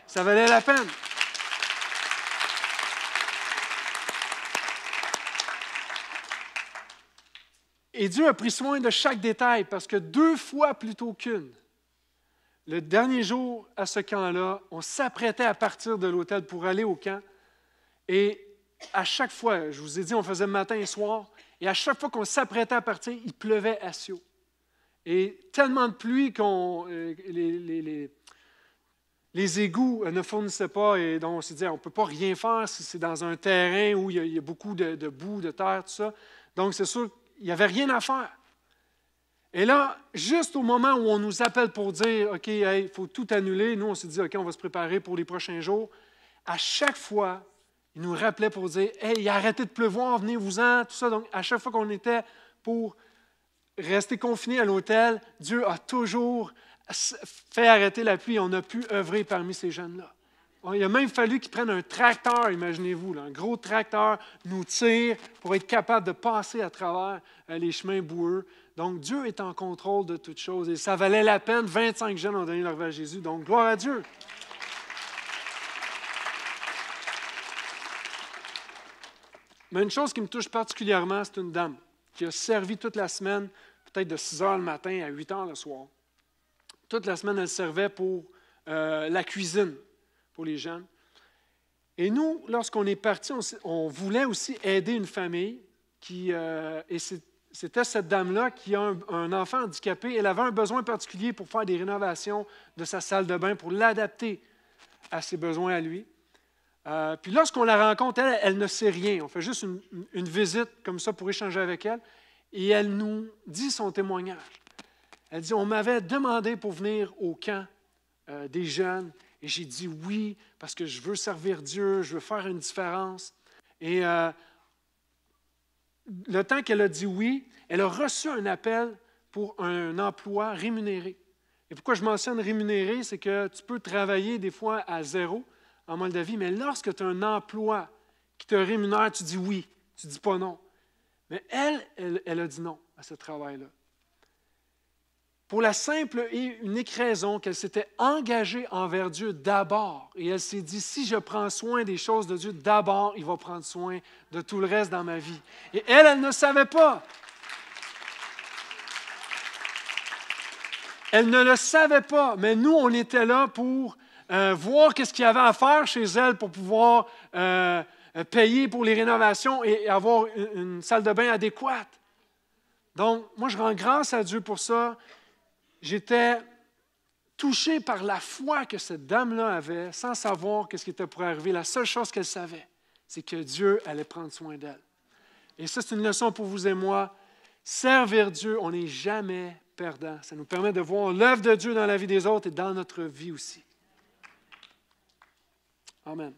Ça valait la peine. Et Dieu a pris soin de chaque détail parce que deux fois plutôt qu'une, le dernier jour à ce camp-là, on s'apprêtait à partir de l'hôtel pour aller au camp. Et à chaque fois, je vous ai dit, on faisait matin et soir, et à chaque fois qu'on s'apprêtait à partir, il pleuvait à Sio. Et tellement de pluie qu'on euh, les, les, égouts ne fournissaient pas, et donc on s'est dit, on ne peut pas rien faire si c'est dans un terrain où il y a, beaucoup de, boue, de terre, tout ça. Donc c'est sûr il n'y avait rien à faire. Et là, juste au moment où on nous appelle pour dire, OK, il faut tout annuler, nous, on se dit, OK, on va se préparer pour les prochains jours, à chaque fois, il nous rappelait pour dire, Hey, arrêtez de pleuvoir, venez-vous-en, tout ça. Donc, à chaque fois qu'on était pour rester confinés à l'hôtel, Dieu a toujours fait arrêter la pluie. On a pu œuvrer parmi ces jeunes-là. Oh, il a même fallu qu'ils prennent un tracteur, imaginez-vous, un gros tracteur nous tire pour être capable de passer à travers euh, les chemins boueux. Donc Dieu est en contrôle de toutes choses et ça valait la peine. 25 jeunes ont donné leur vie à Jésus. Donc gloire à Dieu. Mais une chose qui me touche particulièrement, c'est une dame qui a servi toute la semaine, peut-être de 6 h le matin à 8 h le soir. Toute la semaine, elle servait pour euh, la cuisine pour les jeunes. Et nous, lorsqu'on est partis, on, voulait aussi aider une famille qui, euh, et c'était cette dame-là qui a un, enfant handicapé. Elle avait un besoin particulier pour faire des rénovations de sa salle de bain, pour l'adapter à ses besoins à lui. Euh, puis lorsqu'on la rencontre, elle, ne sait rien. On fait juste une, visite comme ça pour échanger avec elle. Et elle nous dit son témoignage. Elle dit, on m'avait demandé pour venir au camp euh, des jeunes. Et j'ai dit oui parce que je veux servir Dieu, je veux faire une différence. Et euh, le temps qu'elle a dit oui, elle a reçu un appel pour un emploi rémunéré. Et pourquoi je mentionne rémunéré, c'est que tu peux travailler des fois à zéro en Moldavie, mais lorsque tu as un emploi qui te rémunère, tu dis oui, tu dis pas non. Mais elle, elle a dit non à ce travail-là pour la simple et unique raison qu'elle s'était engagée envers Dieu d'abord. Et elle s'est dit, si je prends soin des choses de Dieu d'abord, il va prendre soin de tout le reste dans ma vie. Et elle, elle ne savait pas. Elle ne le savait pas, mais nous, on était là pour euh, voir qu'est-ce qu'il y avait à faire chez elle pour pouvoir euh, payer pour les rénovations et avoir une salle de bain adéquate. Donc, moi, je rends grâce à Dieu pour ça. J'étais touché par la foi que cette dame-là avait, sans savoir ce qui était pour arriver. La seule chose qu'elle savait, c'est que Dieu allait prendre soin d'elle. Et ça, c'est une leçon pour vous et moi. Servir Dieu, on n'est jamais perdant. Ça nous permet de voir l'œuvre de Dieu dans la vie des autres et dans notre vie aussi. Amen.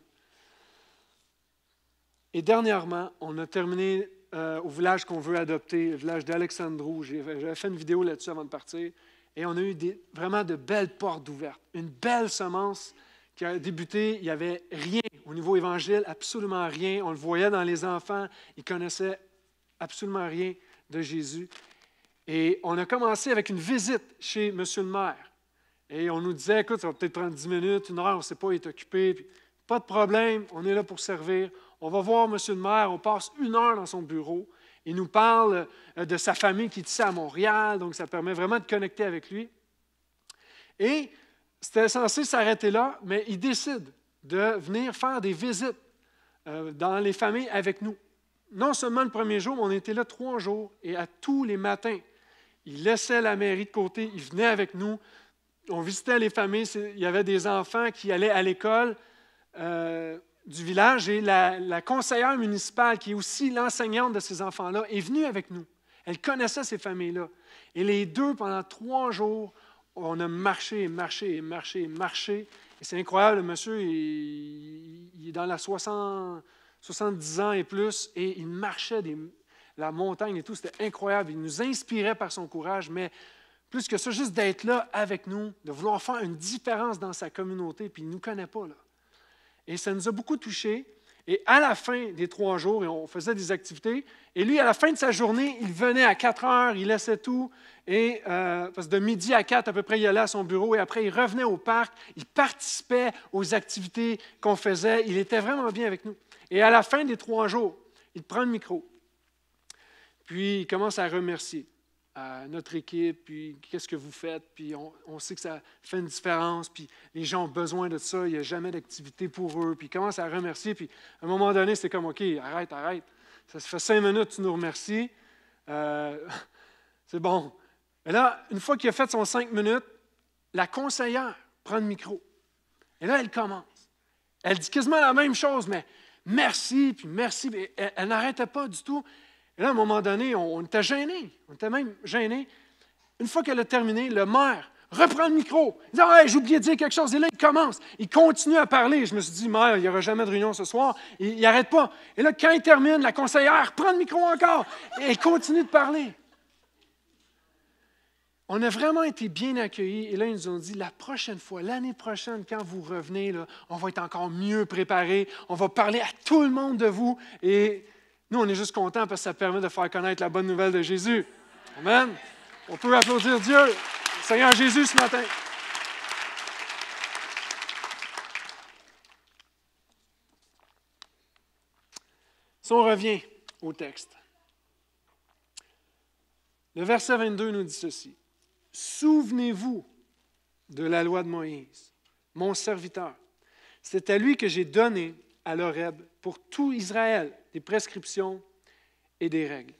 Et dernièrement, on a terminé euh, au village qu'on veut adopter, le village d'Alexandrou. J'avais fait une vidéo là-dessus avant de partir. Et on a eu vraiment de belles portes ouvertes, une belle semence qui a débuté. Il n'y avait rien au niveau évangile, absolument rien. On le voyait dans les enfants, ils connaissaient absolument rien de Jésus. Et on a commencé avec une visite chez Monsieur le maire. Et on nous disait, écoute, ça va peut-être prendre minutes, une heure, on ne sait pas, il est occupé. pas de problème, on est là pour servir. On va voir Monsieur le maire, on passe une heure dans son bureau. Il nous parle euh, de sa famille qui est ici à Montréal, donc ça permet vraiment de connecter avec lui. Et c'était censé s'arrêter là, mais il décide de venir faire des visites euh, dans les familles avec nous. Non seulement le premier jour, mais on était là trois jours et à tous les matins, il laissait la mairie de côté, il venait avec nous, on visitait les familles, il y avait des enfants qui allaient à l'école. Euh, du village et la, conseillère municipale, qui est aussi l'enseignante de ces enfants-là, est venue avec nous. Elle connaissait ces familles-là. Et les deux, pendant trois jours, on a marché, marché, marché, marché. Et c'est incroyable, le monsieur, il, est dans la 60, 70 ans et plus, et il marchait la montagne et tout. C'était incroyable. Il nous inspirait par son courage, mais plus que ça, juste d'être là avec nous, de vouloir faire une différence dans sa communauté, puis il ne nous connaît pas. Là. Et ça nous a beaucoup touchés. Et à la fin des trois jours, on faisait des activités. Et lui, à la fin de sa journée, il venait à 4 heures, il laissait tout. Et euh, de midi à 4, à peu près, il allait à son bureau. Et après, il revenait au parc. Il participait aux activités qu'on faisait. Il était vraiment bien avec nous. Et à la fin des trois jours, il prend le micro. Puis il commence à remercier notre équipe, puis qu'est-ce que vous faites, puis on, sait que ça fait une différence, puis les gens ont besoin de ça, il n'y a jamais d'activité pour eux, puis ils commencent à remercier, puis à un moment donné, c'est comme, OK, arrête, arrête, ça se fait cinq minutes, tu nous remercies, euh, <laughs> c'est bon. Et là, une fois qu'il a fait son cinq minutes, la conseillère prend le micro, et là, elle commence. Elle dit quasiment la même chose, mais merci, puis merci, mais elle n'arrêtait pas du tout, et là, à un moment donné, on, était gêné. On était même gêné. Une fois qu'elle a terminé, le maire reprend le micro. Il dit ah, j'ai oublié de dire quelque chose. Et là, il commence. Il continue à parler. Je me suis dit Maire, il n'y aura jamais de réunion ce soir. Il n'arrête pas. Et là, quand il termine, la conseillère prend le micro encore et continue de parler. On a vraiment été bien accueillis. Et là, ils nous ont dit La prochaine fois, l'année prochaine, quand vous revenez, on va être encore mieux préparés. On va parler à tout le monde de vous. Et nous, on est juste contents parce que ça permet de faire connaître la bonne nouvelle de Jésus. Amen. On peut applaudir Dieu, le Seigneur Jésus, ce matin. Si on revient au texte, le verset 22 nous dit ceci. Souvenez-vous de la loi de Moïse, mon serviteur. C'est à lui que j'ai donné à l'Horeb pour tout Israël, des prescriptions et des règles.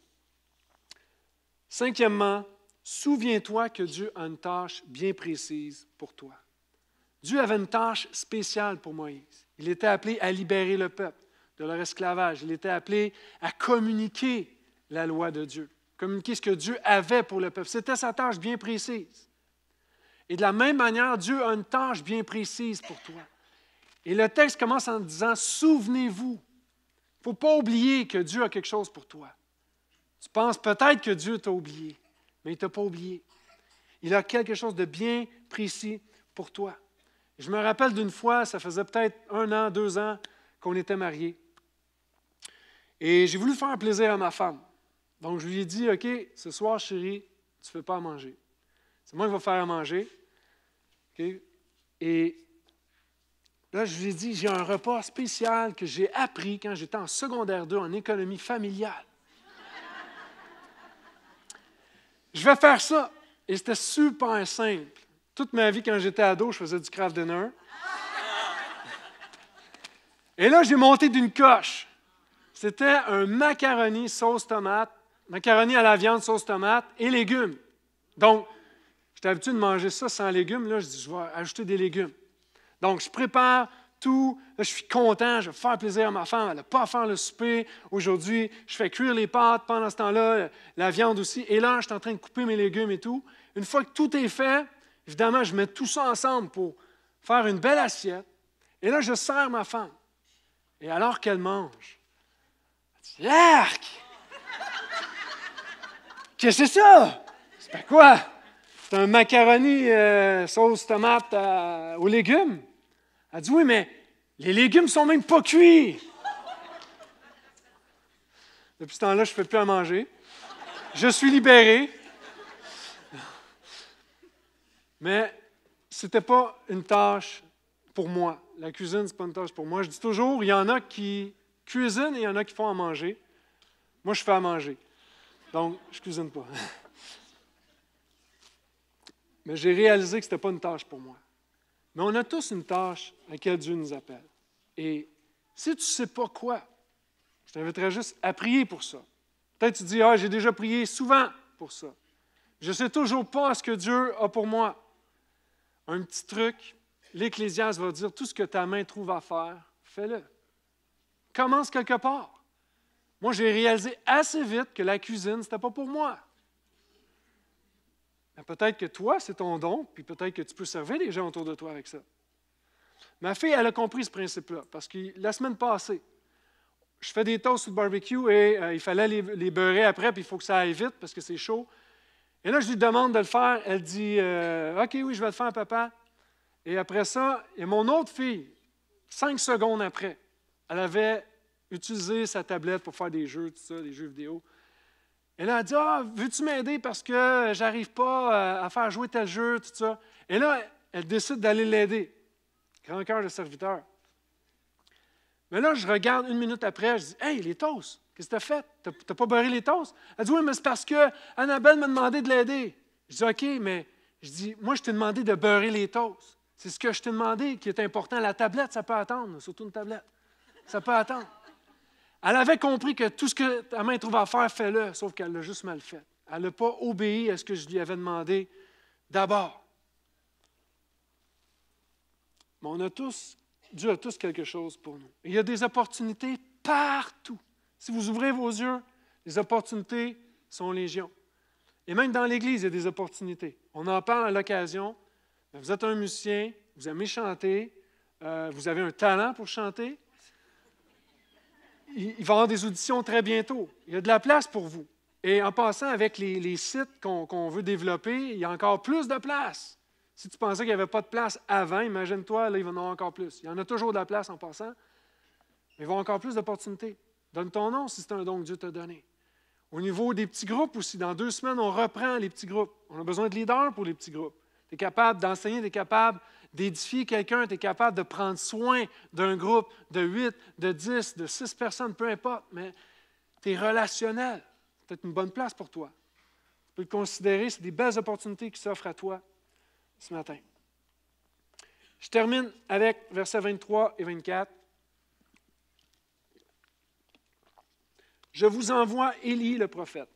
Cinquièmement, souviens-toi que Dieu a une tâche bien précise pour toi. Dieu avait une tâche spéciale pour Moïse. Il était appelé à libérer le peuple de leur esclavage. Il était appelé à communiquer la loi de Dieu, communiquer ce que Dieu avait pour le peuple. C'était sa tâche bien précise. Et de la même manière, Dieu a une tâche bien précise pour toi. Et le texte commence en disant, souvenez-vous, il ne faut pas oublier que Dieu a quelque chose pour toi. Tu penses peut-être que Dieu t'a oublié, mais il ne t'a pas oublié. Il a quelque chose de bien précis pour toi. Je me rappelle d'une fois, ça faisait peut-être un an, deux ans qu'on était mariés. Et j'ai voulu faire un plaisir à ma femme. Donc, je lui ai dit, OK, ce soir, chérie, tu ne fais pas manger. C'est moi qui vais faire à manger. Et Là, je vous ai dit, j'ai un repas spécial que j'ai appris quand j'étais en secondaire 2 en économie familiale. je vais faire ça. Et c'était super simple. Toute ma vie, quand j'étais ado, je faisais du craft dinner. Et là, j'ai monté d'une coche. C'était un macaroni sauce tomate, macaroni à la viande sauce tomate et légumes. Donc, j'étais habitué de manger ça sans légumes. Là, je dis, je vais ajouter des légumes. Donc, je prépare tout. je suis content, je vais faire plaisir à ma femme. Elle n'a pas à faire le souper. Aujourd'hui, je fais cuire les pâtes pendant ce temps-là, la viande aussi. Et là, je suis en train de couper mes légumes et tout. Une fois que tout est fait, évidemment, je mets tout ça ensemble pour faire une belle assiette. Et là, je sers ma femme. Et alors qu'elle mange, elle dit Qu'est-ce que c'est ça? C'est pas quoi? c'est un macaroni euh, sauce tomate euh, aux légumes. Elle dit, oui, mais les légumes sont même pas cuits. Depuis ce temps-là, je ne fais plus à manger. Je suis libéré. Mais ce n'était pas une tâche pour moi. La cuisine, ce n'est pas une tâche pour moi. Je dis toujours, il y en a qui cuisinent et il y en a qui font à manger. Moi, je fais à manger. Donc, je ne cuisine pas. <laughs> mais j'ai réalisé que ce n'était pas une tâche pour moi. Mais on a tous une tâche à laquelle Dieu nous appelle. Et si tu ne sais pas quoi, je t'inviterais juste à prier pour ça. Peut-être tu dis, ah, j'ai déjà prié souvent pour ça. Je ne sais toujours pas ce que Dieu a pour moi. Un petit truc, l'Ecclésiaste va dire, tout ce que ta main trouve à faire, fais-le. Commence quelque part. Moi, j'ai réalisé assez vite que la cuisine, ce n'était pas pour moi. Ben, peut-être que toi, c'est ton don, puis peut-être que tu peux servir les gens autour de toi avec ça. Ma fille, elle a compris ce principe-là, parce que la semaine passée, je fais des toasts le barbecue et euh, il fallait les, beurrer après, puis il faut que ça aille vite parce que c'est chaud. Et là, je lui demande de le faire. Elle dit euh, OK, oui, je vais le faire, papa. Et après ça, et mon autre fille, cinq secondes après, elle avait utilisé sa tablette pour faire des jeux, tout ça, des jeux vidéo. Et là, elle dit Ah, veux-tu m'aider parce que j'arrive pas euh, à faire jouer tel jeu, tout ça. Et là, elle décide d'aller l'aider. Grand cœur de serviteur. Mais là, je regarde une minute après, je dis Hey, les toasts, qu'est-ce que as fait T'as pas beurré les toasts Elle dit Oui, mais c'est parce que m'a demandé de l'aider. Je dis OK, mais je dis Moi, je t'ai demandé de beurrer les toasts. C'est ce que je t'ai demandé qui est important. La tablette, ça peut attendre, surtout une tablette. Ça peut attendre. Elle avait compris que tout ce que ta main trouve à faire, fais-le, sauf qu'elle l'a juste mal fait. Elle n'a pas obéi à ce que je lui avais demandé d'abord. Mais on a tous, Dieu a tous quelque chose pour nous. il y a des opportunités partout. Si vous ouvrez vos yeux, les opportunités sont légion. Et même dans l'Église, il y a des opportunités. On en parle à l'occasion. Vous êtes un musicien, vous aimez chanter, euh, vous avez un talent pour chanter il va y avoir des auditions très bientôt. Il y a de la place pour vous. Et en passant, avec les, sites qu'on veut développer, il y a encore plus de place. Si tu pensais qu'il n'y avait pas de place avant, imagine-toi, là, il va y en avoir encore plus. Il y en a toujours de la place en passant, mais il va y avoir encore plus d'opportunités. Donne ton nom si c'est un don que Dieu t'a donné. Au niveau des petits groupes aussi, dans deux semaines, on reprend les petits groupes. On a besoin de leaders pour les petits groupes. Tu es capable d'enseigner, tu es capable d'édifier quelqu'un, tu es capable de prendre soin d'un groupe de 8, de 10, de 6 personnes, peu importe, mais tu es relationnel. C'est une bonne place pour toi. Tu peux le considérer, c'est des belles opportunités qui s'offrent à toi ce matin. Je termine avec versets 23 et 24. Je vous envoie Élie le prophète,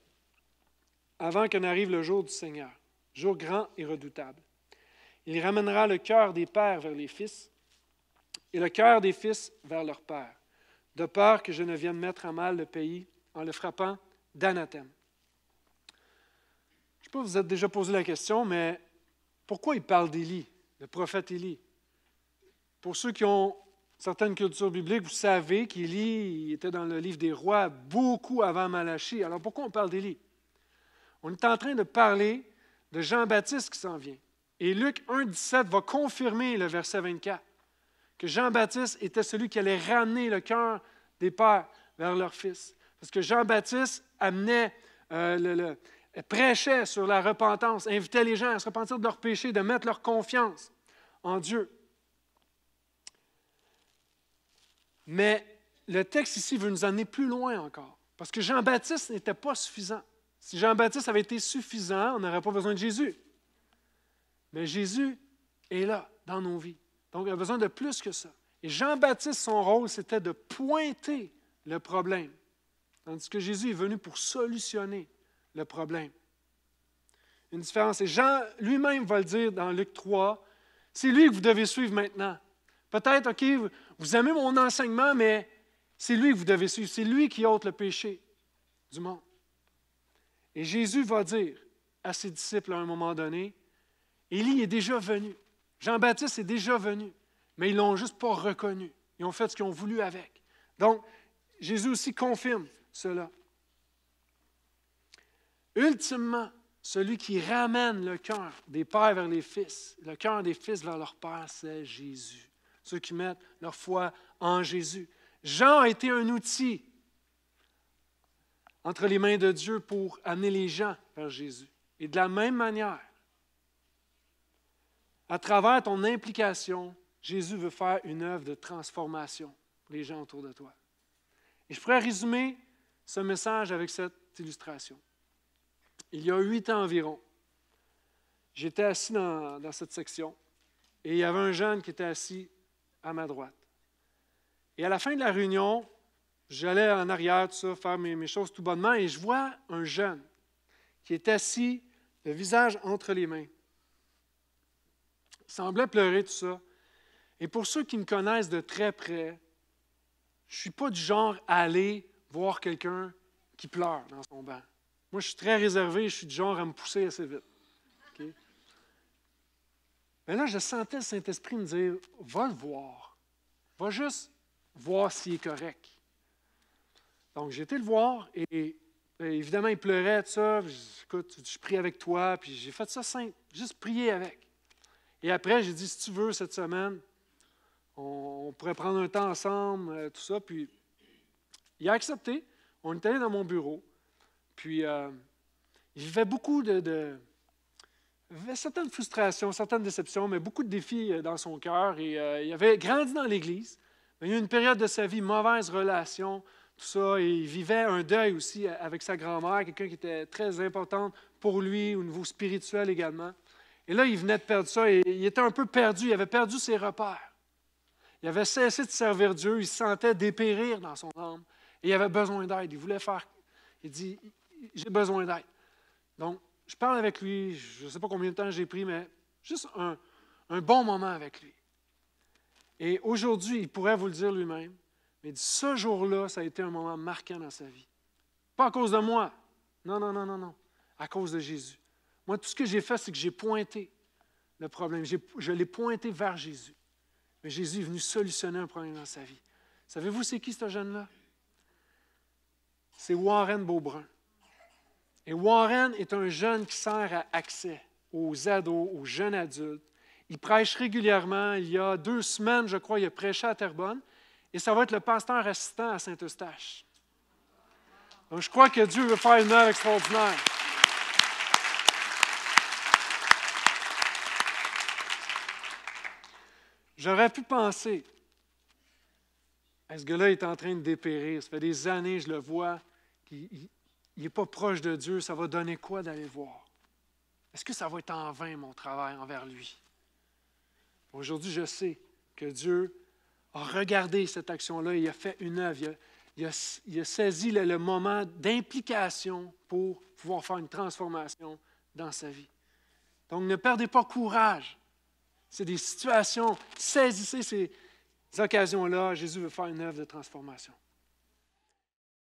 avant qu'on arrive le jour du Seigneur, jour grand et redoutable. Il ramènera le cœur des pères vers les fils et le cœur des fils vers leurs pères, de peur que je ne vienne mettre à mal le pays en le frappant d'anathème. Je ne sais pas, vous êtes déjà posé la question, mais pourquoi il parle d'Élie, le prophète Élie? Pour ceux qui ont certaines cultures bibliques, vous savez qu'Élie était dans le livre des rois beaucoup avant Malachie. Alors pourquoi on parle d'Élie? On est en train de parler de Jean-Baptiste qui s'en vient. Et Luc 1, 17 va confirmer le verset 24, que Jean-Baptiste était celui qui allait ramener le cœur des pères vers leur fils. Parce que Jean-Baptiste amenait, euh, prêchait sur la repentance, invitait les gens à se repentir de leurs péchés, de mettre leur confiance en Dieu. Mais le texte ici veut nous amener plus loin encore. Parce que Jean-Baptiste n'était pas suffisant. Si Jean-Baptiste avait été suffisant, on n'aurait pas besoin de Jésus. Mais Jésus est là dans nos vies. Donc, il a besoin de plus que ça. Et Jean-Baptiste, son rôle, c'était de pointer le problème. Tandis que Jésus est venu pour solutionner le problème. Une différence. Et Jean lui-même va le dire dans Luc 3. C'est lui que vous devez suivre maintenant. Peut-être, OK, vous aimez mon enseignement, mais c'est lui que vous devez suivre. C'est lui qui ôte le péché du monde. Et Jésus va dire à ses disciples à un moment donné, Élie est déjà venu. Jean-Baptiste est déjà venu, mais ils l'ont juste pas reconnu. Ils ont fait ce qu'ils ont voulu avec. Donc, Jésus aussi confirme cela. Ultimement, celui qui ramène le cœur des pères vers les fils, le cœur des fils vers leur père, c'est Jésus. Ceux qui mettent leur foi en Jésus. Jean a été un outil entre les mains de Dieu pour amener les gens vers Jésus. Et de la même manière, à travers ton implication, Jésus veut faire une œuvre de transformation pour les gens autour de toi. Et je pourrais résumer ce message avec cette illustration. Il y a huit ans environ, j'étais assis dans, cette section et il y avait un jeune qui était assis à ma droite. Et à la fin de la réunion, j'allais en arrière, tout ça, faire mes, choses tout bonnement, et je vois un jeune qui est assis, le visage entre les mains semblait pleurer tout ça. Et pour ceux qui me connaissent de très près, je ne suis pas du genre à aller voir quelqu'un qui pleure dans son banc. Moi, je suis très réservé, je suis du genre à me pousser assez vite. Mais là, je sentais le Saint-Esprit me dire Va le voir. Va juste voir s'il est correct. Donc, j'ai été le voir et évidemment, il pleurait, tout ça. Je, écoute, je prie avec toi, puis j'ai fait ça simple, juste prier avec. Et après, j'ai dit, si tu veux, cette semaine, on, pourrait prendre un temps ensemble, euh, tout ça. Puis, il a accepté. On est allé dans mon bureau. Puis, euh, il vivait beaucoup de, vivait certaines frustrations, certaines déceptions, mais beaucoup de défis euh, dans son cœur. Et il avait grandi dans l'Église. il y a eu une période de sa vie, mauvaise relation, tout ça. Et il vivait un deuil aussi avec sa grand-mère, quelqu'un qui était très importante pour lui au niveau spirituel également. Et là, il venait de perdre ça et il était un peu perdu, il avait perdu ses repères. Il avait cessé de servir Dieu, il se sentait dépérir dans son âme et il avait besoin d'aide. Il voulait faire. Il dit J'ai besoin d'aide. Donc, je parle avec lui, je ne sais pas combien de temps j'ai pris, mais juste un, un bon moment avec lui. Et aujourd'hui, il pourrait vous le dire lui-même, mais ce jour-là, ça a été un moment marquant dans sa vie. Pas à cause de moi. Non, non, non, non, non. À cause de Jésus. Moi, tout ce que j'ai fait, c'est que j'ai pointé le problème. Je l'ai pointé vers Jésus. Mais Jésus est venu solutionner un problème dans sa vie. Savez-vous c'est qui ce jeune-là? C'est Warren Beaubrun. Et Warren est un jeune qui sert à accès aux ados, aux jeunes adultes. Il prêche régulièrement. Il y a deux semaines, je crois, il a prêché à Terrebonne. Et ça va être le pasteur assistant à Saint-Eustache. Donc, je crois que Dieu veut faire une œuvre extraordinaire. J'aurais pu penser, ce gars-là est en train de dépérir. Ça fait des années, je le vois, Il n'est pas proche de Dieu. Ça va donner quoi d'aller voir? Est-ce que ça va être en vain, mon travail envers lui? Aujourd'hui, je sais que Dieu a regardé cette action-là, il a fait une œuvre, il a, saisi le moment d'implication pour pouvoir faire une transformation dans sa vie. Donc, ne perdez pas courage. C'est des situations. Saisissez ces occasions-là. Jésus veut faire une œuvre de transformation.